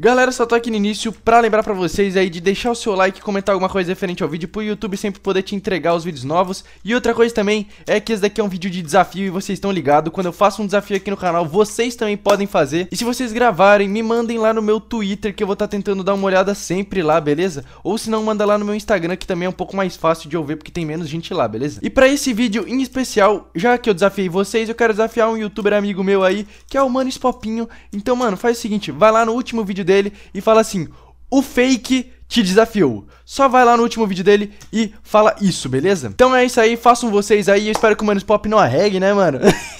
Galera, só tô aqui no início pra lembrar pra vocês aí de deixar o seu like, comentar alguma coisa referente ao vídeo pro YouTube sempre poder te entregar os vídeos novos. E outra coisa também é que esse daqui é um vídeo de desafio e vocês estão ligados, quando eu faço um desafio aqui no canal, vocês também podem fazer. E se vocês gravarem, me mandem lá no meu Twitter que eu vou estar tá tentando dar uma olhada sempre lá, beleza? Ou se não, manda lá no meu Instagram que também é um pouco mais fácil de eu ver porque tem menos gente lá, beleza? E pra esse vídeo em especial, já que eu desafiei vocês, eu quero desafiar um youtuber amigo meu aí, que é o Mano Popinho. Então, mano, faz o seguinte, vai lá no último vídeo dele e fala assim: o fake te desafiou. Só vai lá no último vídeo dele e fala isso, beleza? Então é isso aí, façam vocês aí. Eu espero que o Manos Pop não arregue, né, mano?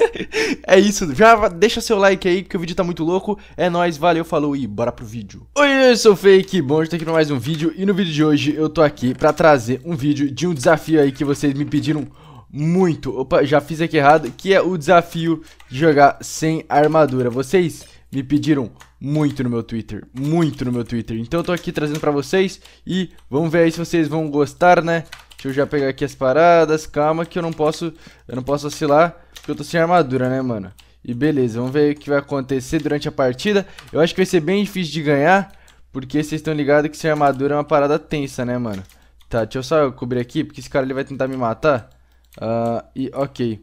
é isso, já deixa seu like aí, que o vídeo tá muito louco. É nóis, valeu, falou e bora pro vídeo. Oi, eu sou o Fake, bom, estou aqui pra mais um vídeo. E no vídeo de hoje eu tô aqui pra trazer um vídeo de um desafio aí que vocês me pediram muito. Opa, já fiz aqui errado, que é o desafio de jogar sem armadura. Vocês me pediram muito no meu Twitter, muito no meu Twitter. Então eu tô aqui trazendo pra vocês e vamos ver aí se vocês vão gostar, né? Deixa eu já pegar aqui as paradas, calma que eu não posso, eu não posso oscilar, porque eu tô sem armadura, né, mano? E beleza, vamos ver o que vai acontecer durante a partida. Eu acho que vai ser bem difícil de ganhar, porque vocês estão ligados que sem armadura é uma parada tensa, né, mano? Tá, deixa eu só cobrir aqui, porque esse cara ele vai tentar me matar. Uh, e ok.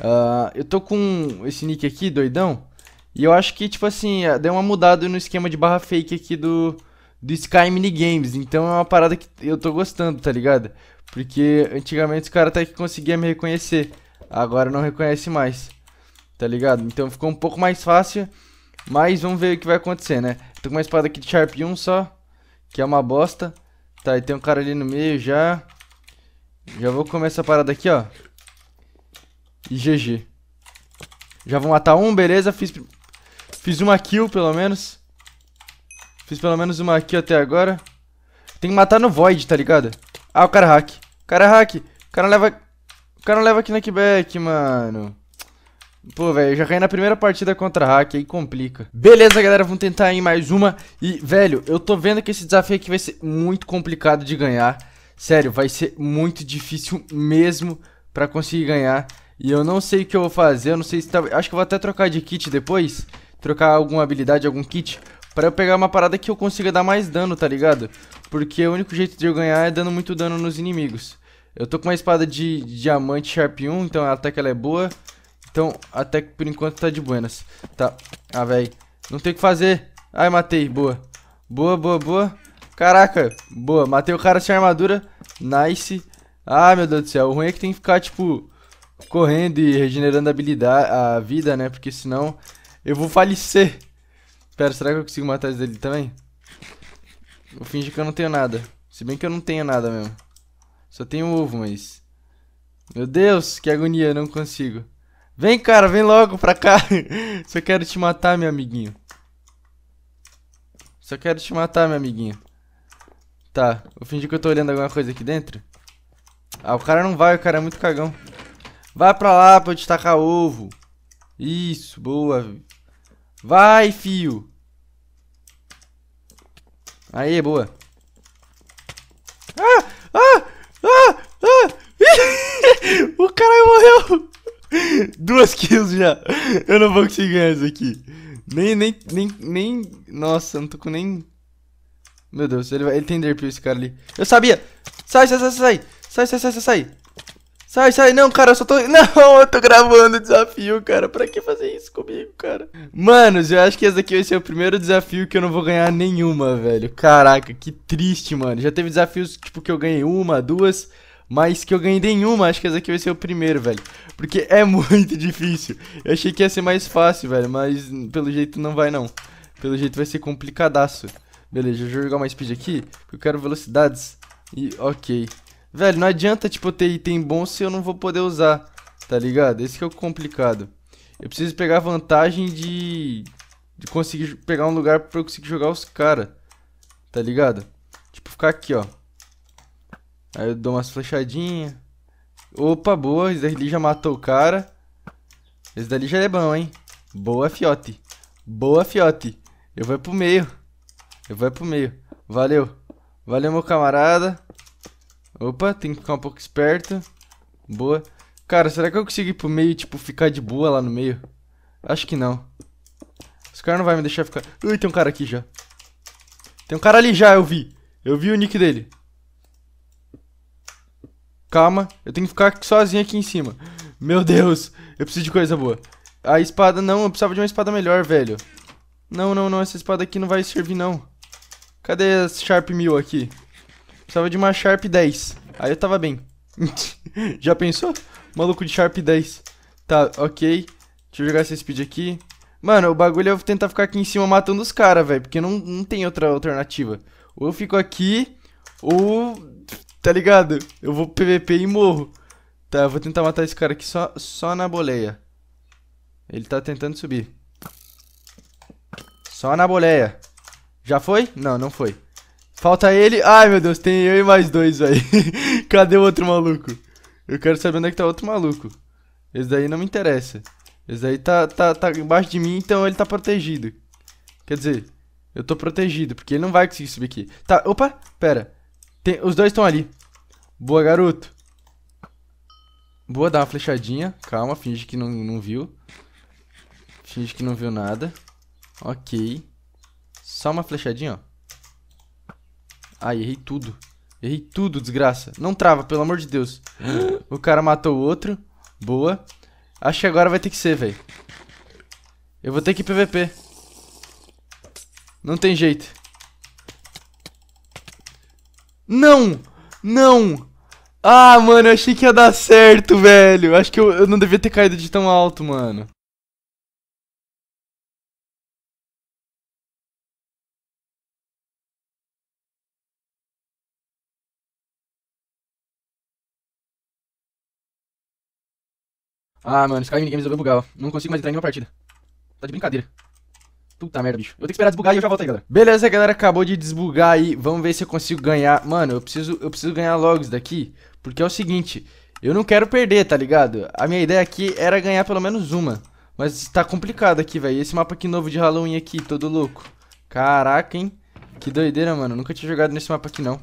Uh, eu tô com esse nick aqui, doidão. E eu acho que, tipo assim, é, deu uma mudada no esquema de barra fake aqui do, do Sky Minigames. Então é uma parada que eu tô gostando, tá ligado? Porque antigamente os caras até que conseguiam me reconhecer. Agora não reconhece mais. Tá ligado? Então ficou um pouco mais fácil. Mas vamos ver o que vai acontecer, né? Tô com uma espada aqui de Sharp 1 só. Que é uma bosta. Tá, e tem um cara ali no meio já. Já vou comer essa parada aqui, ó. E GG. Já vou matar um, beleza. Fiz Fiz uma kill, pelo menos. Fiz pelo menos uma kill até agora. Tem que matar no Void, tá ligado? Ah, o cara hack. O cara hack. O cara leva... O cara leva aqui na Quebec, mano. Pô, velho, já caí na primeira partida contra hack, aí complica. Beleza, galera, vamos tentar aí mais uma. E, velho, eu tô vendo que esse desafio aqui vai ser muito complicado de ganhar. Sério, vai ser muito difícil mesmo pra conseguir ganhar. E eu não sei o que eu vou fazer, eu não sei se tá... Acho que eu vou até trocar de kit depois trocar alguma habilidade, algum kit, pra eu pegar uma parada que eu consiga dar mais dano, tá ligado? Porque o único jeito de eu ganhar é dando muito dano nos inimigos. Eu tô com uma espada de diamante Sharp 1, então até que ela é boa. Então, até que por enquanto tá de buenas. Tá. Ah, velho. Não tem o que fazer. Ai, matei. Boa. Boa, boa, boa. Caraca. Boa. Matei o cara sem armadura. Nice. Ah, meu Deus do céu. O ruim é que tem que ficar, tipo, correndo e regenerando a habilidade, a vida, né? Porque senão eu vou falecer. Pera, será que eu consigo matar eles dele também? Vou fingir que eu não tenho nada. Se bem que eu não tenho nada mesmo. Só tenho ovo, mas... Meu Deus, que agonia, eu não consigo. Vem, cara, vem logo pra cá. Só quero te matar, meu amiguinho. Só quero te matar, meu amiguinho. Tá, vou fingir que eu tô olhando alguma coisa aqui dentro. Ah, o cara não vai, o cara é muito cagão. Vai pra lá pra eu te tacar ovo. Isso, boa. Vai, fio. Aê, boa. Ah! Ah! Ah! Ah! o cara morreu! Duas kills já. Eu não vou conseguir ganhar isso aqui. Nem, nem, nem, nem... Nossa, não tô com nem... Meu Deus, ele, vai... ele tem derpil esse cara ali. Eu sabia! Sai, sai, sai, sai! Sai, sai, sai, sai! sai. Sai, sai, não, cara, eu só tô. Não, eu tô gravando o desafio, cara. Pra que fazer isso comigo, cara? Manos, eu acho que esse aqui vai ser o primeiro desafio que eu não vou ganhar nenhuma, velho. Caraca, que triste, mano. Já teve desafios, tipo, que eu ganhei uma, duas. Mas que eu ganhei nenhuma, acho que esse aqui vai ser o primeiro, velho. Porque é muito difícil. Eu achei que ia ser mais fácil, velho. Mas pelo jeito não vai, não. Pelo jeito vai ser complicadaço. Beleza, eu vou jogar uma speed aqui. Porque eu quero velocidades. E ok. Velho, não adianta, tipo, ter item bom se eu não vou poder usar, tá ligado? Esse que é o complicado. Eu preciso pegar vantagem de... De conseguir pegar um lugar pra eu conseguir jogar os caras, tá ligado? Tipo, ficar aqui, ó. Aí eu dou umas flechadinhas. Opa, boa. Esse dali já matou o cara. Esse dali já é bom, hein? Boa, fiote. Boa, fiote. Eu vou pro meio. Eu vou pro meio. Valeu. Valeu, meu camarada. Opa, tem que ficar um pouco esperto. Boa. Cara, será que eu consigo ir pro meio e, tipo, ficar de boa lá no meio? Acho que não. Os caras não vão me deixar ficar... Ui, tem um cara aqui já. Tem um cara ali já, eu vi. Eu vi o nick dele. Calma, eu tenho que ficar sozinho aqui em cima. Meu Deus, eu preciso de coisa boa. A espada, não, eu precisava de uma espada melhor, velho. Não, não, não, essa espada aqui não vai servir, não. Cadê a Sharp Mill aqui? Precisava de uma Sharp 10. Aí eu tava bem. Já pensou? Maluco de Sharp 10. Tá, ok. Deixa eu jogar esse speed aqui. Mano, o bagulho é eu tentar ficar aqui em cima matando os caras, velho. Porque não, não tem outra alternativa. Ou eu fico aqui, ou... Tá ligado? Eu vou PVP e morro. Tá, eu vou tentar matar esse cara aqui só, só na boleia. Ele tá tentando subir. Só na boleia. Já foi? Não, não foi. Falta ele. Ai, meu Deus, tem eu e mais dois aí. Cadê o outro maluco? Eu quero saber onde é que tá o outro maluco. Esse daí não me interessa. Esse daí tá, tá, tá embaixo de mim, então ele tá protegido. Quer dizer, eu tô protegido, porque ele não vai conseguir subir aqui. Tá, opa, pera. Tem, os dois estão ali. Boa, garoto. Boa, dá uma flechadinha. Calma, finge que não, não viu. Finge que não viu nada. Ok. Só uma flechadinha, ó. Ai, errei tudo. Errei tudo, desgraça. Não trava, pelo amor de Deus. O cara matou o outro. Boa. Acho que agora vai ter que ser, velho. Eu vou ter que ir PVP. Não tem jeito. Não! Não! Ah, mano, eu achei que ia dar certo, velho. Acho que eu, eu não devia ter caído de tão alto, mano. Ah, mano, Skyrim Games resolveu bugar, Não consigo mais entrar em nenhuma partida. Tá de brincadeira. Puta merda, bicho. Eu tenho que esperar desbugar e eu já volto aí, galera. Beleza, galera. Acabou de desbugar aí. Vamos ver se eu consigo ganhar. Mano, eu preciso, eu preciso ganhar logs daqui. Porque é o seguinte. Eu não quero perder, tá ligado? A minha ideia aqui era ganhar pelo menos uma. Mas tá complicado aqui, velho. Esse mapa aqui novo de Halloween aqui, todo louco. Caraca, hein? Que doideira, mano. Nunca tinha jogado nesse mapa aqui, não.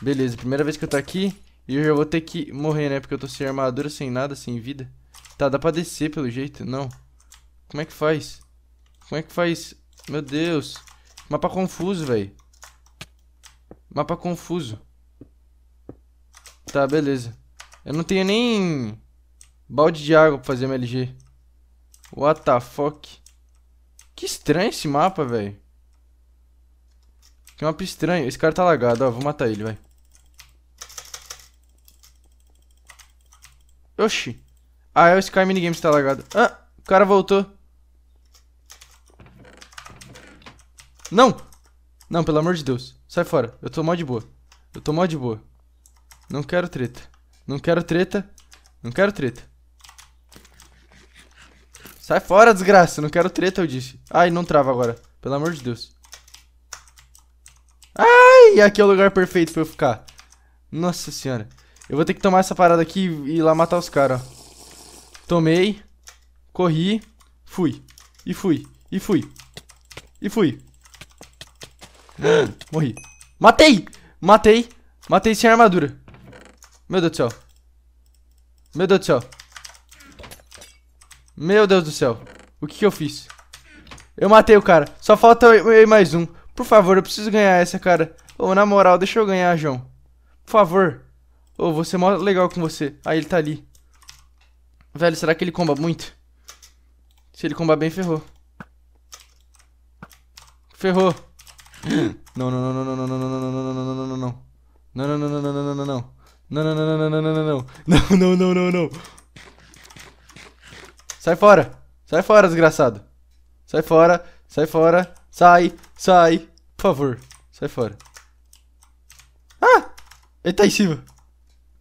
Beleza, primeira vez que eu tô aqui. E eu já vou ter que morrer, né? Porque eu tô sem armadura, sem nada, sem vida. Tá, dá pra descer pelo jeito, não. Como é que faz? Como é que faz? Meu Deus. Mapa confuso, velho. Mapa confuso. Tá, beleza. Eu não tenho nem balde de água pra fazer MLG. What the fuck? Que estranho esse mapa, velho. Que mapa estranho. Esse cara tá lagado, ó. Vou matar ele, vai. Oxi. Ah, é o Sky Minigames tá lagado. Ah, o cara voltou. Não! Não, pelo amor de Deus. Sai fora. Eu tô mó de boa. Eu tô mó de boa. Não quero treta. Não quero treta. Não quero treta. Sai fora, desgraça. Não quero treta, eu disse. Ai, não trava agora. Pelo amor de Deus. Ai, aqui é o lugar perfeito pra eu ficar. Nossa senhora. Eu vou ter que tomar essa parada aqui e ir lá matar os caras, ó tomei, corri, fui, e fui, e fui, e fui. Morri. Matei! Matei! Matei sem armadura. Meu Deus do céu. Meu Deus do céu. Meu Deus do céu. O que, que eu fiz? Eu matei o cara. Só falta eu e mais um. Por favor, eu preciso ganhar essa, cara. Ô, oh, na moral, deixa eu ganhar, João. Por favor. Ô, oh, vou ser mó legal com você. Aí ah, ele tá ali. Velho, será que ele comba muito? Se ele comba bem, ferrou. Ferrou. Não, não, não, não, não, não, não, não, não, não, não, não, não, não. Não, não, não, não, não, não, não, não. Não, não, não, não, não, não, não, não. Não, não, não, não, não. Sai fora. Sai fora, desgraçado. Sai fora. Sai fora. Sai. Sai. Por favor. Sai fora. Ah! Ele tá em cima.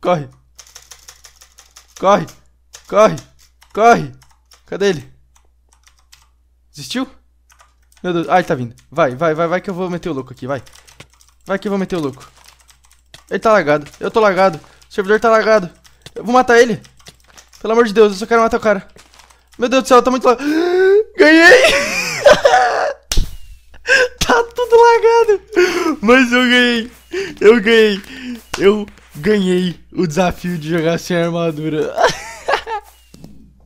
Corre. Corre. Corre! Corre! Cadê ele? Desistiu? Meu Deus. Ah, ele tá vindo. Vai, vai, vai, vai que eu vou meter o louco aqui, vai. Vai que eu vou meter o louco. Ele tá lagado. Eu tô lagado. O servidor tá lagado. Eu vou matar ele. Pelo amor de Deus, eu só quero matar o cara. Meu Deus do céu, tá muito lagado. Ganhei! tá tudo lagado. Mas eu ganhei. Eu ganhei. Eu ganhei o desafio de jogar sem armadura.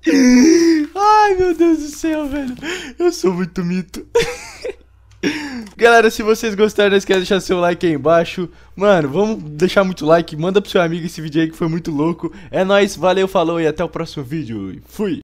Ai, meu Deus do céu, velho. Eu sou muito mito. Galera, se vocês gostaram, não esquece de deixar seu like aí embaixo. Mano, vamos deixar muito like. Manda pro seu amigo esse vídeo aí que foi muito louco. É nóis, valeu, falou e até o próximo vídeo. Fui!